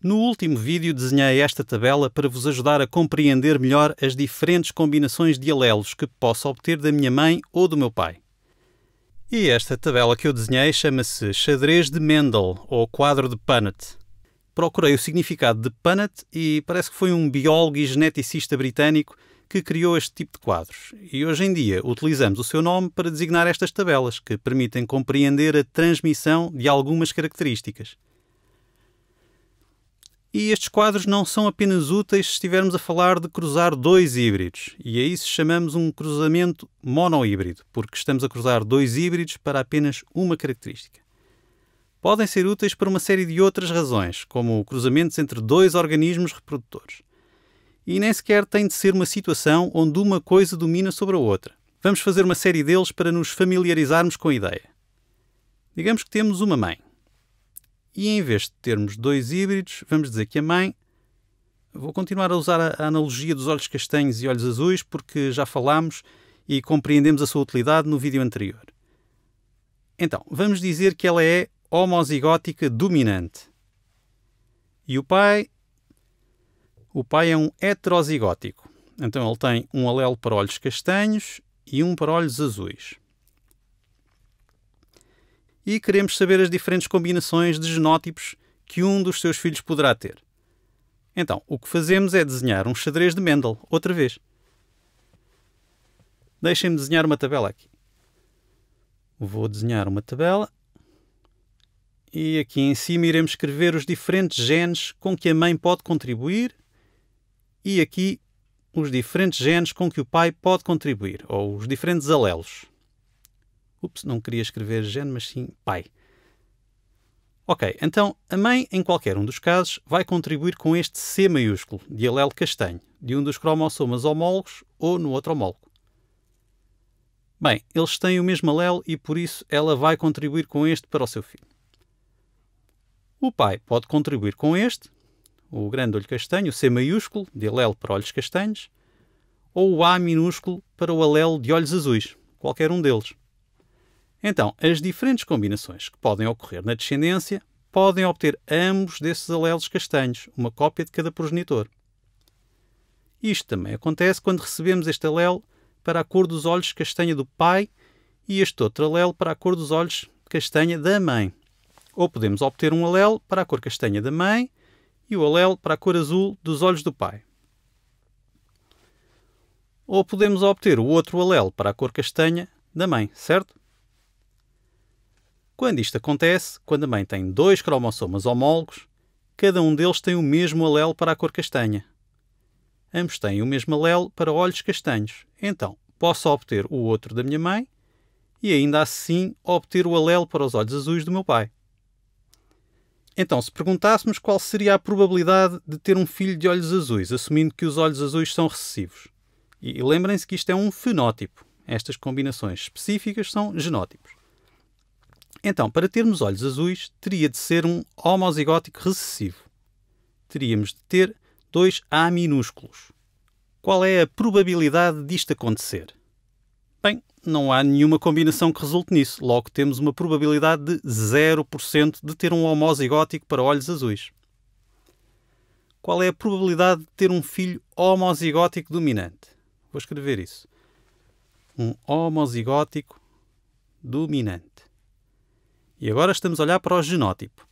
No último vídeo desenhei esta tabela para vos ajudar a compreender melhor as diferentes combinações de alelos que posso obter da minha mãe ou do meu pai. E esta tabela que eu desenhei chama-se Xadrez de Mendel, ou Quadro de Punnett. Procurei o significado de Punnett e parece que foi um biólogo e geneticista britânico que criou este tipo de quadros. E hoje em dia utilizamos o seu nome para designar estas tabelas, que permitem compreender a transmissão de algumas características. E estes quadros não são apenas úteis se estivermos a falar de cruzar dois híbridos, e a isso chamamos um cruzamento monohíbrido, porque estamos a cruzar dois híbridos para apenas uma característica. Podem ser úteis por uma série de outras razões, como cruzamentos entre dois organismos reprodutores. E nem sequer tem de ser uma situação onde uma coisa domina sobre a outra. Vamos fazer uma série deles para nos familiarizarmos com a ideia. Digamos que temos uma mãe e em vez de termos dois híbridos, vamos dizer que a mãe. Vou continuar a usar a analogia dos olhos castanhos e olhos azuis, porque já falámos e compreendemos a sua utilidade no vídeo anterior. Então, vamos dizer que ela é homozigótica dominante. E o pai. O pai é um heterozigótico. Então ele tem um alelo para olhos castanhos e um para olhos azuis e queremos saber as diferentes combinações de genótipos que um dos seus filhos poderá ter. Então, o que fazemos é desenhar um xadrez de Mendel, outra vez. Deixem-me desenhar uma tabela aqui. Vou desenhar uma tabela e aqui em cima iremos escrever os diferentes genes com que a mãe pode contribuir e aqui os diferentes genes com que o pai pode contribuir, ou os diferentes alelos. Ups, não queria escrever gene, mas sim pai. Ok, então a mãe, em qualquer um dos casos, vai contribuir com este C maiúsculo, de alelo castanho, de um dos cromossomas homólogos ou no outro homólogo. Bem, eles têm o mesmo alelo e por isso ela vai contribuir com este para o seu filho. O pai pode contribuir com este, o grande olho castanho, o C maiúsculo, de alelo para olhos castanhos, ou o A minúsculo para o alelo de olhos azuis, qualquer um deles. Então, as diferentes combinações que podem ocorrer na descendência podem obter ambos desses alelos castanhos, uma cópia de cada progenitor. Isto também acontece quando recebemos este alelo para a cor dos olhos castanha do pai e este outro alelo para a cor dos olhos castanha da mãe. Ou podemos obter um alelo para a cor castanha da mãe e o alelo para a cor azul dos olhos do pai. Ou podemos obter o outro alelo para a cor castanha da mãe, certo? Quando isto acontece, quando a mãe tem dois cromossomas homólogos, cada um deles tem o mesmo alelo para a cor castanha. Ambos têm o mesmo alelo para olhos castanhos. Então, posso obter o outro da minha mãe e ainda assim obter o alelo para os olhos azuis do meu pai. Então, se perguntássemos qual seria a probabilidade de ter um filho de olhos azuis, assumindo que os olhos azuis são recessivos. E lembrem-se que isto é um fenótipo. Estas combinações específicas são genótipos. Então, para termos olhos azuis, teria de ser um homozigótico recessivo. Teríamos de ter dois A minúsculos. Qual é a probabilidade disto acontecer? Bem, não há nenhuma combinação que resulte nisso. Logo, temos uma probabilidade de 0% de ter um homozigótico para olhos azuis. Qual é a probabilidade de ter um filho homozigótico dominante? Vou escrever isso. Um homozigótico dominante. E agora estamos a olhar para o genótipo.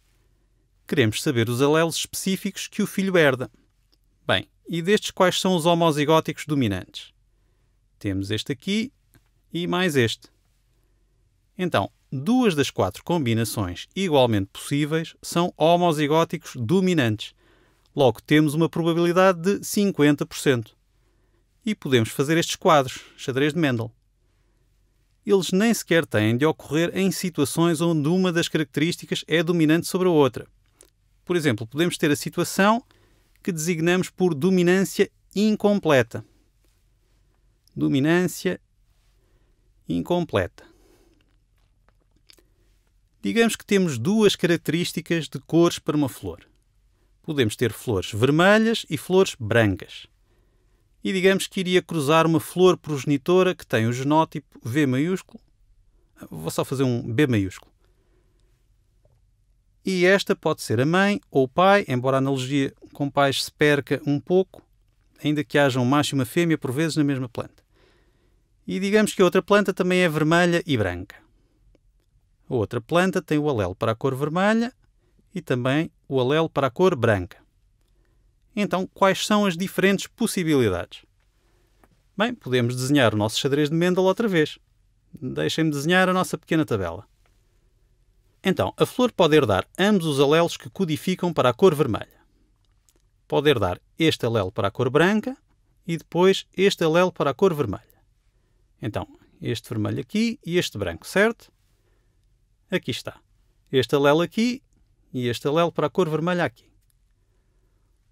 Queremos saber os alelos específicos que o filho herda. Bem, e destes quais são os homozigóticos dominantes? Temos este aqui e mais este. Então, duas das quatro combinações igualmente possíveis são homozigóticos dominantes. Logo, temos uma probabilidade de 50%. E podemos fazer estes quadros, xadrez de Mendel eles nem sequer têm de ocorrer em situações onde uma das características é dominante sobre a outra. Por exemplo, podemos ter a situação que designamos por dominância incompleta. Dominância incompleta. Digamos que temos duas características de cores para uma flor. Podemos ter flores vermelhas e flores brancas e digamos que iria cruzar uma flor progenitora que tem o genótipo V maiúsculo. Vou só fazer um B maiúsculo. E esta pode ser a mãe ou o pai, embora a analogia com pais se perca um pouco, ainda que haja um macho e uma fêmea por vezes na mesma planta. E digamos que a outra planta também é vermelha e branca. A outra planta tem o alelo para a cor vermelha e também o alelo para a cor branca. Então, quais são as diferentes possibilidades? Bem, podemos desenhar o nosso xadrez de Mendel outra vez. Deixem-me desenhar a nossa pequena tabela. Então, a flor pode herdar ambos os alelos que codificam para a cor vermelha. Pode herdar este alelo para a cor branca e depois este alelo para a cor vermelha. Então, este vermelho aqui e este branco, certo? Aqui está. Este alelo aqui e este alelo para a cor vermelha aqui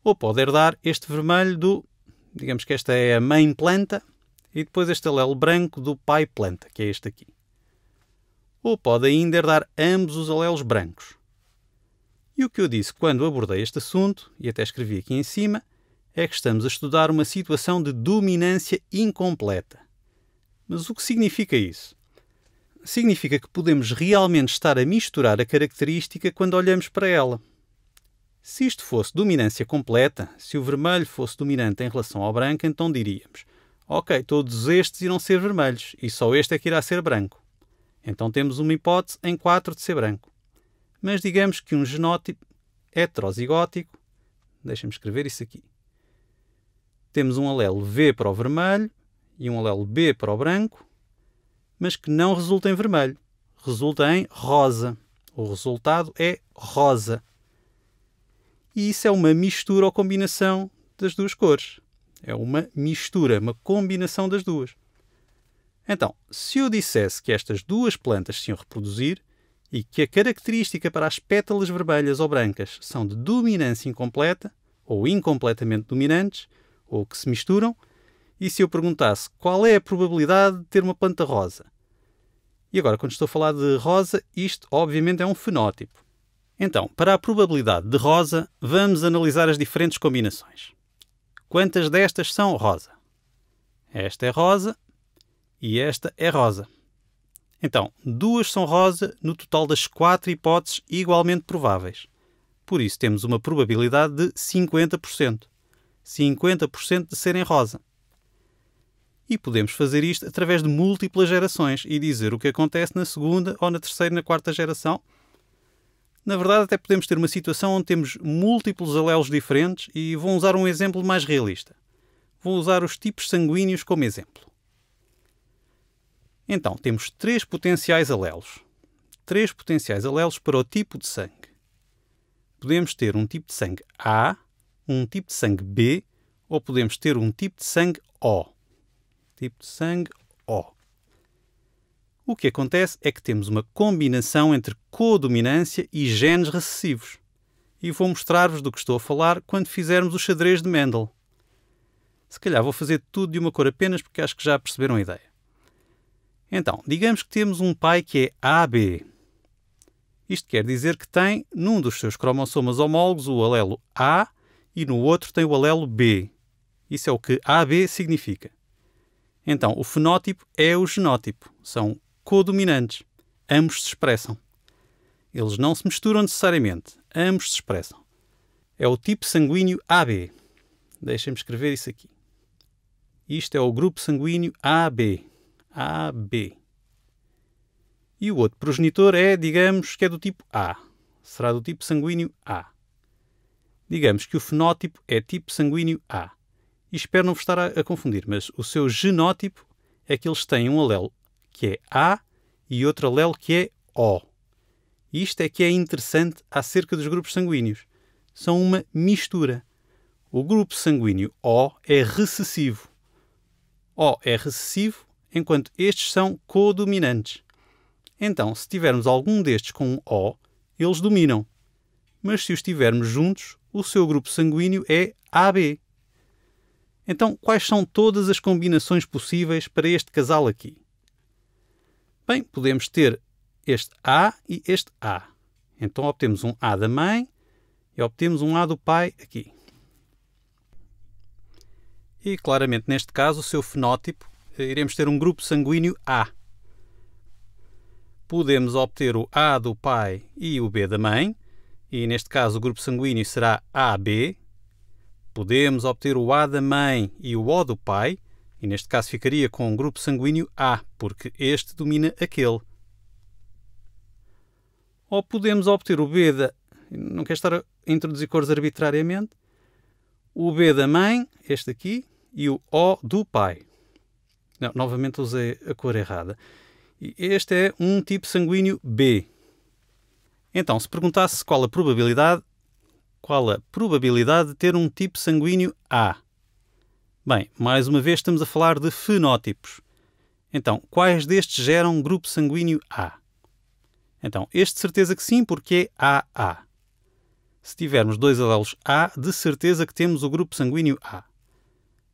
ou pode herdar este vermelho do, digamos que esta é a mãe planta, e depois este alelo branco do pai planta, que é este aqui. Ou pode ainda herdar ambos os alelos brancos. E o que eu disse quando abordei este assunto, e até escrevi aqui em cima, é que estamos a estudar uma situação de dominância incompleta. Mas o que significa isso? Significa que podemos realmente estar a misturar a característica quando olhamos para ela. Se isto fosse dominância completa, se o vermelho fosse dominante em relação ao branco, então diríamos: Ok, todos estes irão ser vermelhos e só este é que irá ser branco. Então temos uma hipótese em 4 de ser branco. Mas digamos que um genótipo heterozigótico. Deixa-me escrever isso aqui. Temos um alelo V para o vermelho e um alelo B para o branco, mas que não resulta em vermelho, resulta em rosa. O resultado é rosa, e isso é uma mistura ou combinação das duas cores. É uma mistura, uma combinação das duas. Então, se eu dissesse que estas duas plantas se iam reproduzir e que a característica para as pétalas vermelhas ou brancas são de dominância incompleta ou incompletamente dominantes, ou que se misturam, e se eu perguntasse qual é a probabilidade de ter uma planta rosa? E agora, quando estou a falar de rosa, isto obviamente é um fenótipo. Então, para a probabilidade de rosa, vamos analisar as diferentes combinações. Quantas destas são rosa? Esta é rosa e esta é rosa. Então, duas são rosa no total das quatro hipóteses igualmente prováveis. Por isso, temos uma probabilidade de 50%. 50% de serem rosa. E podemos fazer isto através de múltiplas gerações e dizer o que acontece na segunda ou na terceira e na quarta geração, na verdade, até podemos ter uma situação onde temos múltiplos alelos diferentes e vou usar um exemplo mais realista. Vou usar os tipos sanguíneos como exemplo. Então, temos três potenciais alelos. Três potenciais alelos para o tipo de sangue. Podemos ter um tipo de sangue A, um tipo de sangue B ou podemos ter um tipo de sangue O. Tipo de sangue O. O que acontece é que temos uma combinação entre codominância e genes recessivos. E vou mostrar-vos do que estou a falar quando fizermos o xadrez de Mendel. Se calhar vou fazer tudo de uma cor apenas porque acho que já perceberam a ideia. Então, digamos que temos um pai que é AB. Isto quer dizer que tem num dos seus cromossomas homólogos o alelo A e no outro tem o alelo B. Isso é o que AB significa. Então, o fenótipo é o genótipo, são codominantes. Ambos se expressam. Eles não se misturam necessariamente, ambos se expressam. É o tipo sanguíneo AB. Deixem-me escrever isso aqui. Isto é o grupo sanguíneo AB. AB. E o outro progenitor é, digamos, que é do tipo A. Será do tipo sanguíneo A. Digamos que o fenótipo é tipo sanguíneo A. E espero não vos estar a, a confundir, mas o seu genótipo é que eles têm um alelo que é A, e outro alelo que é O. Isto é que é interessante acerca dos grupos sanguíneos. São uma mistura. O grupo sanguíneo O é recessivo. O é recessivo, enquanto estes são codominantes. Então, se tivermos algum destes com um O, eles dominam. Mas se os tivermos juntos, o seu grupo sanguíneo é AB. Então, quais são todas as combinações possíveis para este casal aqui? Bem, podemos ter este A e este A. Então obtemos um A da mãe e obtemos um A do pai aqui. E claramente, neste caso, o seu fenótipo, eh, iremos ter um grupo sanguíneo A. Podemos obter o A do pai e o B da mãe, e neste caso o grupo sanguíneo será AB. Podemos obter o A da mãe e o O do pai, e neste caso ficaria com o grupo sanguíneo A, porque este domina aquele. Ou podemos obter o B da. Não quero estar a introduzir cores arbitrariamente. O B da mãe, este aqui, e o O do pai. Não, novamente usei a cor errada. e Este é um tipo sanguíneo B. Então, se perguntasse qual a probabilidade, qual a probabilidade de ter um tipo sanguíneo A? Bem, mais uma vez estamos a falar de fenótipos. Então, quais destes geram grupo sanguíneo A? Então, este de certeza que sim, porque é AA. Se tivermos dois alelos A, de certeza que temos o grupo sanguíneo A.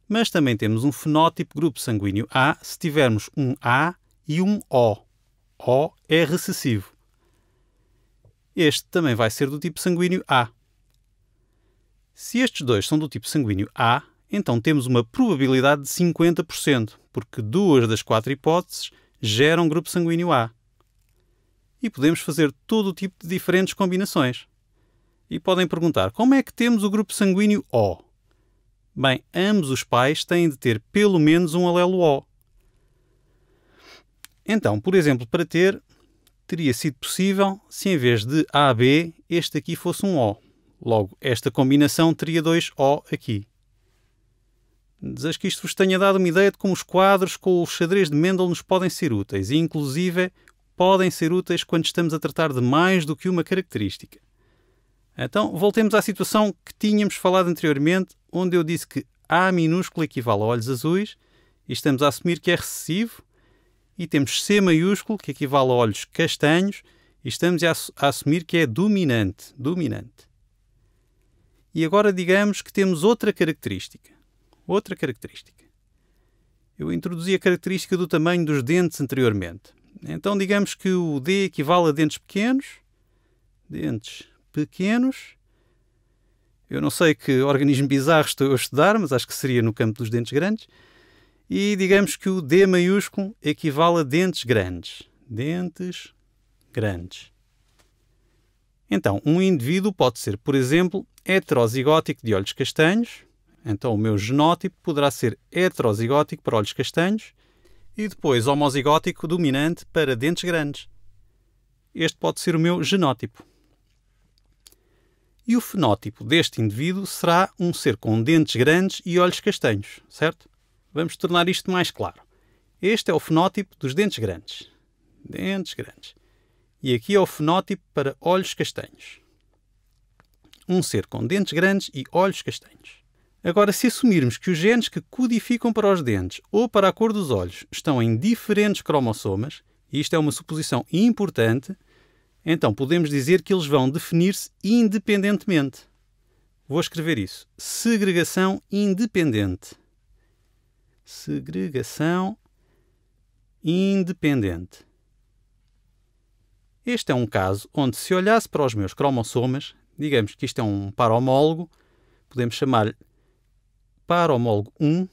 Mas também temos um fenótipo grupo sanguíneo A se tivermos um A e um O. O é recessivo. Este também vai ser do tipo sanguíneo A. Se estes dois são do tipo sanguíneo A, então temos uma probabilidade de 50%, porque duas das quatro hipóteses geram grupo sanguíneo A. E podemos fazer todo o tipo de diferentes combinações. E podem perguntar: como é que temos o grupo sanguíneo O? Bem, ambos os pais têm de ter pelo menos um alelo O. Então, por exemplo, para ter, teria sido possível se em vez de AB este aqui fosse um O. Logo, esta combinação teria dois O aqui. Desejo que isto vos tenha dado uma ideia de como os quadros com o xadrez de Mendel nos podem ser úteis e, inclusive, podem ser úteis quando estamos a tratar de mais do que uma característica. Então, voltemos à situação que tínhamos falado anteriormente, onde eu disse que A minúsculo equivale a olhos azuis e estamos a assumir que é recessivo, e temos C maiúsculo, que equivale a olhos castanhos, e estamos a, a assumir que é dominante, dominante. E agora digamos que temos outra característica. Outra característica. Eu introduzi a característica do tamanho dos dentes anteriormente. Então digamos que o D equivale a dentes pequenos. Dentes pequenos. Eu não sei que organismo bizarro estou a estudar, mas acho que seria no campo dos dentes grandes. E digamos que o D maiúsculo equivale a dentes grandes. Dentes grandes. Então, um indivíduo pode ser, por exemplo, heterozigótico de olhos castanhos, então o meu genótipo poderá ser heterozigótico para olhos castanhos e depois homozigótico dominante para dentes grandes. Este pode ser o meu genótipo. E o fenótipo deste indivíduo será um ser com dentes grandes e olhos castanhos, certo? Vamos tornar isto mais claro. Este é o fenótipo dos dentes grandes. Dentes grandes. E aqui é o fenótipo para olhos castanhos. Um ser com dentes grandes e olhos castanhos. Agora, se assumirmos que os genes que codificam para os dentes ou para a cor dos olhos estão em diferentes cromossomas, e isto é uma suposição importante, então podemos dizer que eles vão definir-se independentemente. Vou escrever isso: segregação independente. Segregação independente. Este é um caso onde, se olhasse para os meus cromossomas, digamos que isto é um par homólogo, podemos chamar-lhe par homólogo 1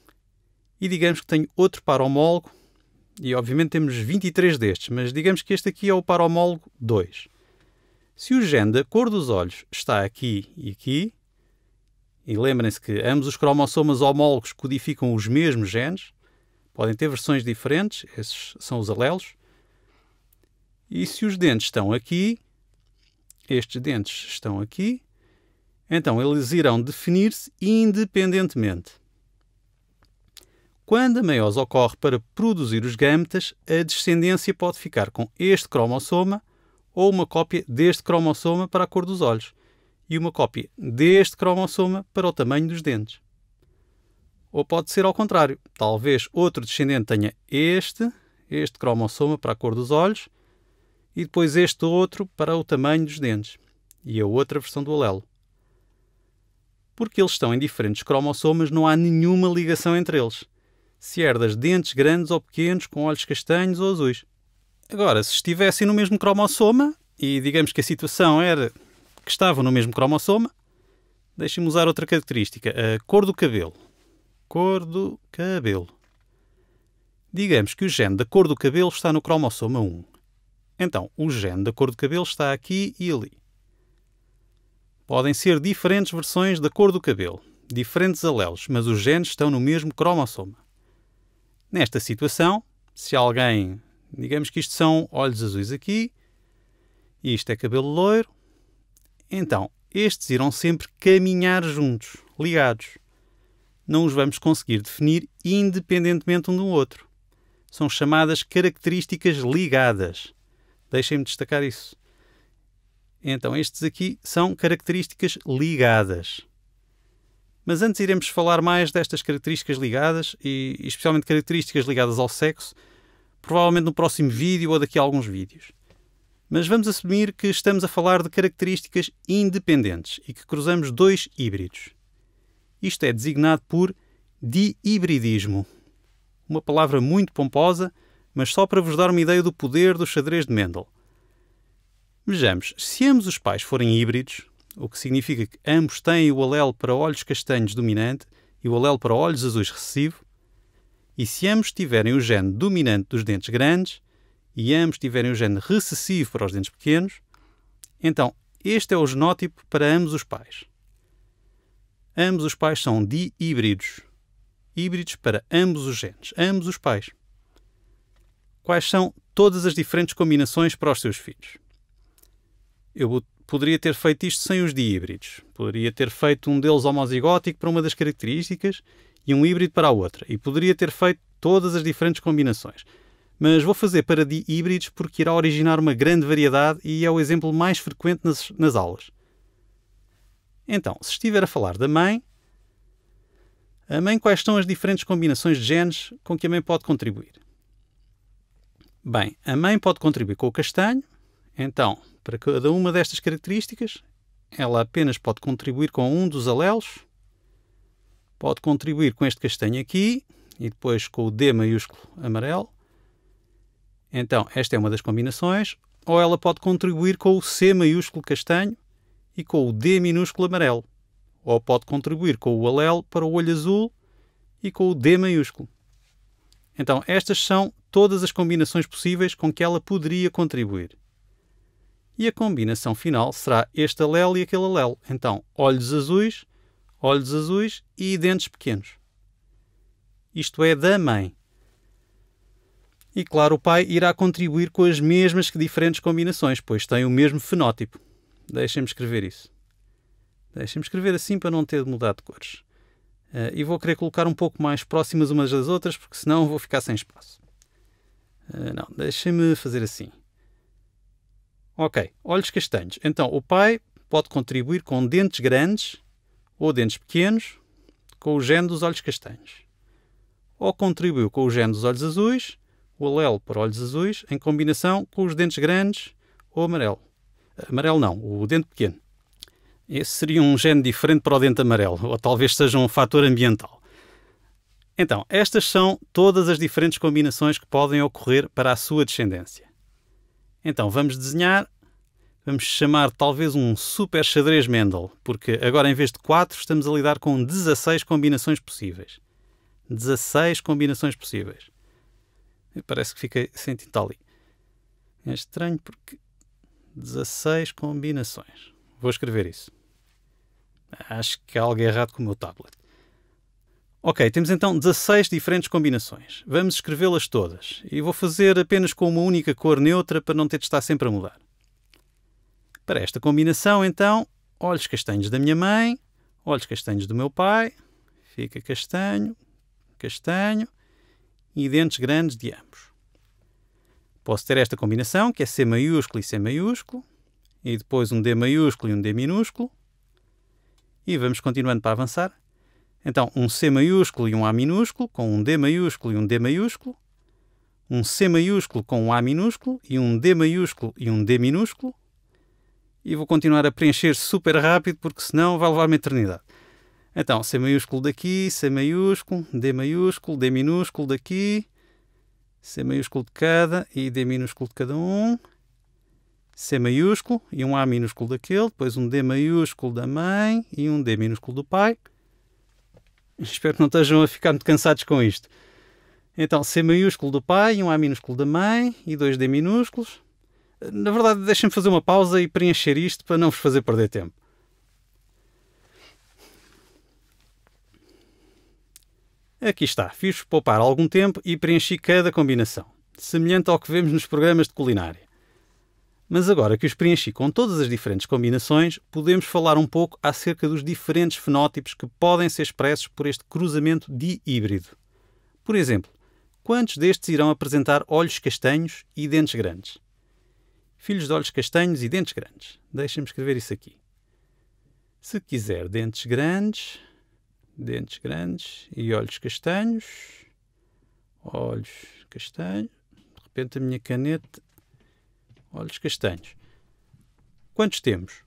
e digamos que tenho outro par homólogo e obviamente temos 23 destes, mas digamos que este aqui é o par homólogo 2. Se o gene da cor dos olhos está aqui e aqui, e lembrem-se que ambos os cromossomas homólogos codificam os mesmos genes, podem ter versões diferentes, esses são os alelos. E se os dentes estão aqui, estes dentes estão aqui, então, eles irão definir-se independentemente. Quando a meiose ocorre para produzir os gametas, a descendência pode ficar com este cromossoma ou uma cópia deste cromossoma para a cor dos olhos e uma cópia deste cromossoma para o tamanho dos dentes. Ou pode ser ao contrário. Talvez outro descendente tenha este, este cromossoma para a cor dos olhos e depois este outro para o tamanho dos dentes. E a outra versão do alelo porque eles estão em diferentes cromossomas, não há nenhuma ligação entre eles. Se herdas é dentes grandes ou pequenos, com olhos castanhos ou azuis. Agora, se estivessem no mesmo cromossoma, e digamos que a situação era que estavam no mesmo cromossoma, deixem-me usar outra característica, a cor do cabelo. Cor do cabelo. Digamos que o gene da cor do cabelo está no cromossoma 1. Então, o gene da cor do cabelo está aqui e ali. Podem ser diferentes versões da cor do cabelo, diferentes alelos, mas os genes estão no mesmo cromossoma. Nesta situação, se alguém, digamos que isto são olhos azuis aqui, e isto é cabelo loiro, então estes irão sempre caminhar juntos, ligados. Não os vamos conseguir definir independentemente um do outro. São chamadas características ligadas. Deixem-me destacar isso. Então, estes aqui são características ligadas. Mas antes iremos falar mais destas características ligadas e especialmente características ligadas ao sexo, provavelmente no próximo vídeo ou daqui a alguns vídeos. Mas vamos assumir que estamos a falar de características independentes e que cruzamos dois híbridos. Isto é designado por di-hibridismo. uma palavra muito pomposa, mas só para vos dar uma ideia do poder do xadrez de Mendel Vejamos, se ambos os pais forem híbridos, o que significa que ambos têm o alelo para olhos castanhos dominante e o alelo para olhos azuis recessivo, e se ambos tiverem o gene dominante dos dentes grandes e ambos tiverem o gene recessivo para os dentes pequenos, então este é o genótipo para ambos os pais. Ambos os pais são híbridos, híbridos para ambos os genes, ambos os pais. Quais são todas as diferentes combinações para os seus filhos? eu poderia ter feito isto sem os híbridos. Poderia ter feito um deles homozigótico para uma das características e um híbrido para a outra. E poderia ter feito todas as diferentes combinações. Mas vou fazer para híbridos porque irá originar uma grande variedade e é o exemplo mais frequente nas, nas aulas. Então, se estiver a falar da mãe, a mãe quais são as diferentes combinações de genes com que a mãe pode contribuir? Bem, a mãe pode contribuir com o castanho, então, para cada uma destas características, ela apenas pode contribuir com um dos alelos, pode contribuir com este castanho aqui e depois com o D maiúsculo amarelo. Então, esta é uma das combinações, ou ela pode contribuir com o C maiúsculo castanho e com o D minúsculo amarelo, ou pode contribuir com o alelo para o olho azul e com o D maiúsculo. Então, estas são todas as combinações possíveis com que ela poderia contribuir e a combinação final será este alelo e aquele alelo. Então, olhos azuis, olhos azuis e dentes pequenos. Isto é da mãe. E claro, o pai irá contribuir com as mesmas que diferentes combinações, pois tem o mesmo fenótipo. Deixem-me escrever isso. Deixem-me escrever assim para não ter de mudar de cores. Uh, e vou querer colocar um pouco mais próximas umas das outras, porque senão vou ficar sem espaço. Uh, não, deixem-me fazer assim. Ok, olhos castanhos. Então, o pai pode contribuir com dentes grandes ou dentes pequenos com o gene dos olhos castanhos. Ou contribuiu com o gene dos olhos azuis, o alelo para olhos azuis, em combinação com os dentes grandes ou amarelo. Eh, amarelo não, o dente pequeno. Esse seria um gene diferente para o dente amarelo, ou talvez seja um fator ambiental. Então, estas são todas as diferentes combinações que podem ocorrer para a sua descendência. Então vamos desenhar, vamos chamar talvez um super xadrez Mendel, porque agora em vez de 4 estamos a lidar com 16 combinações possíveis. 16 combinações possíveis. Parece que fiquei sem tinta ali. É estranho porque 16 combinações. Vou escrever isso. Acho que há algo errado com o meu tablet. Ok, temos então 16 diferentes combinações. Vamos escrevê-las todas. E vou fazer apenas com uma única cor neutra para não ter de estar sempre a mudar. Para esta combinação, então, olhos castanhos da minha mãe, olhos castanhos do meu pai, fica castanho, castanho e dentes grandes de ambos. Posso ter esta combinação, que é C maiúsculo e C maiúsculo, e depois um D maiúsculo e um D minúsculo. E vamos continuando para avançar. Então, um C maiúsculo e um A minúsculo, com um D maiúsculo e um D maiúsculo, um C maiúsculo com um A minúsculo e um D maiúsculo e um D minúsculo. E vou continuar a preencher super rápido porque senão vai levar uma eternidade. Então, C maiúsculo daqui, C maiúsculo, D maiúsculo, D minúsculo daqui, C maiúsculo de cada e D minúsculo de cada um, C maiúsculo e um A minúsculo daquele, depois um D maiúsculo da mãe e um D minúsculo do pai. Espero que não estejam a ficar muito cansados com isto. Então, C maiúsculo do pai, um A minúsculo da mãe e dois D minúsculos. Na verdade, deixem-me fazer uma pausa e preencher isto para não vos fazer perder tempo. Aqui está, fiz poupar algum tempo e preenchi cada combinação, semelhante ao que vemos nos programas de culinária. Mas agora que os preenchi com todas as diferentes combinações, podemos falar um pouco acerca dos diferentes fenótipos que podem ser expressos por este cruzamento di-híbrido. Por exemplo, quantos destes irão apresentar olhos castanhos e dentes grandes? Filhos de olhos castanhos e dentes grandes. deixem me escrever isso aqui. Se quiser dentes grandes, dentes grandes e olhos castanhos, olhos castanhos. De repente a minha caneta olhos castanhos. Quantos temos?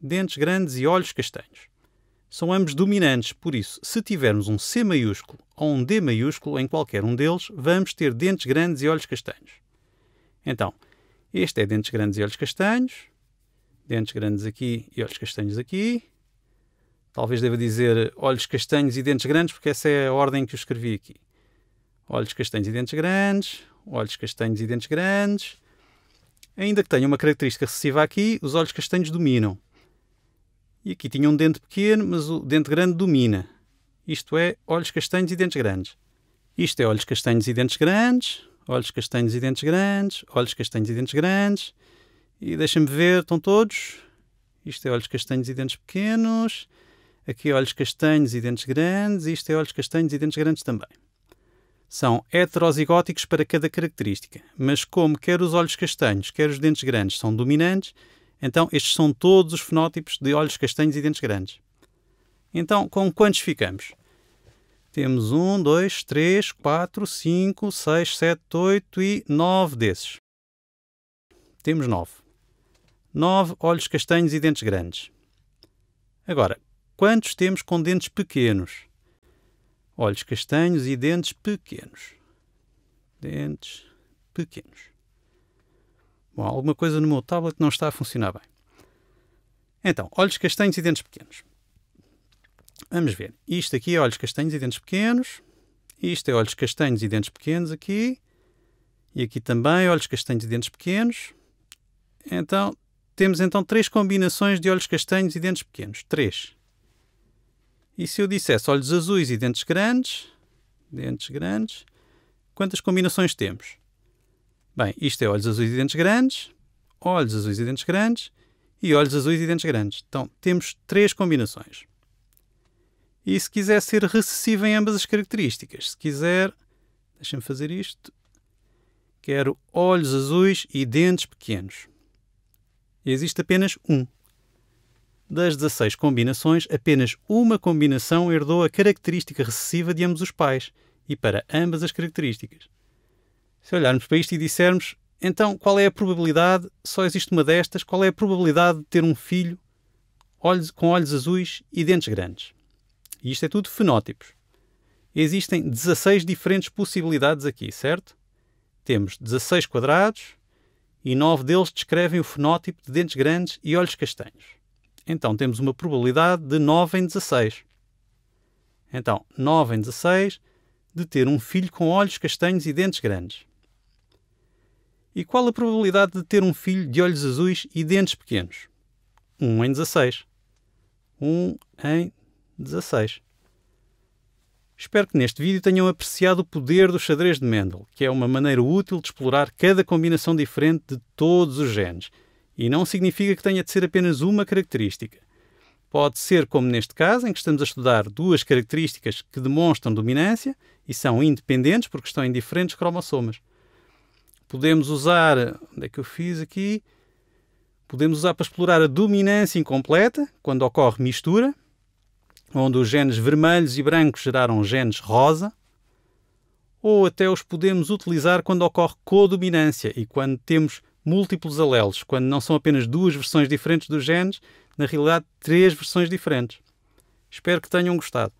Dentes grandes e olhos castanhos. São ambos dominantes, por isso, se tivermos um C maiúsculo ou um D maiúsculo em qualquer um deles, vamos ter dentes grandes e olhos castanhos. Então, este é dentes grandes e olhos castanhos, dentes grandes aqui e olhos castanhos aqui. Talvez deva dizer olhos castanhos e dentes grandes, porque essa é a ordem que eu escrevi aqui. Olhos castanhos e dentes grandes, olhos castanhos e dentes grandes, Ainda que tenha uma característica recessiva aqui, os olhos castanhos dominam. E aqui tinha um dente pequeno, mas o dente grande domina. Isto é olhos castanhos e dentes grandes. Isto é olhos castanhos e dentes grandes, olhos castanhos e dentes grandes, olhos castanhos e dentes grandes. E deixem me ver, estão todos? Isto é olhos castanhos e dentes pequenos. Aqui é olhos castanhos e dentes grandes. Isto é olhos castanhos e dentes grandes também. São heterozigóticos para cada característica, mas como quer os olhos castanhos, quer os dentes grandes são dominantes, então estes são todos os fenótipos de olhos castanhos e dentes grandes. Então, com quantos ficamos? Temos 1, 2, 3, 4, 5, 6, 7, 8 e 9 desses. Temos 9. 9 olhos castanhos e dentes grandes. Agora, quantos temos com dentes pequenos? olhos castanhos e dentes pequenos. Dentes pequenos. Bom, alguma coisa no meu tablet não está a funcionar bem. Então, olhos castanhos e dentes pequenos. Vamos ver. Isto aqui é olhos castanhos e dentes pequenos. Isto é olhos castanhos e dentes pequenos aqui. E aqui também olhos castanhos e dentes pequenos. Então, temos então três combinações de olhos castanhos e dentes pequenos. Três. E se eu dissesse olhos azuis e dentes grandes, dentes grandes, quantas combinações temos? Bem, isto é olhos azuis e dentes grandes, olhos azuis e dentes grandes e olhos azuis e dentes grandes. Então, temos três combinações. E se quiser ser recessivo em ambas as características, se quiser, deixem me fazer isto, quero olhos azuis e dentes pequenos. Existe apenas um. Das 16 combinações, apenas uma combinação herdou a característica recessiva de ambos os pais e para ambas as características. Se olharmos para isto e dissermos, então qual é a probabilidade, só existe uma destas, qual é a probabilidade de ter um filho olhos, com olhos azuis e dentes grandes? E isto é tudo fenótipos. Existem 16 diferentes possibilidades aqui, certo? Temos 16 quadrados e 9 deles descrevem o fenótipo de dentes grandes e olhos castanhos. Então temos uma probabilidade de 9 em 16. Então, 9 em 16 de ter um filho com olhos castanhos e dentes grandes. E qual a probabilidade de ter um filho de olhos azuis e dentes pequenos? 1 em 16. 1 em 16. Espero que neste vídeo tenham apreciado o poder do xadrez de Mendel, que é uma maneira útil de explorar cada combinação diferente de todos os genes. E não significa que tenha de ser apenas uma característica. Pode ser, como neste caso, em que estamos a estudar duas características que demonstram dominância e são independentes porque estão em diferentes cromossomas. Podemos usar. Onde é que eu fiz aqui? Podemos usar para explorar a dominância incompleta, quando ocorre mistura, onde os genes vermelhos e brancos geraram genes rosa, ou até os podemos utilizar quando ocorre codominância e quando temos múltiplos alelos, quando não são apenas duas versões diferentes dos genes, na realidade, três versões diferentes. Espero que tenham gostado.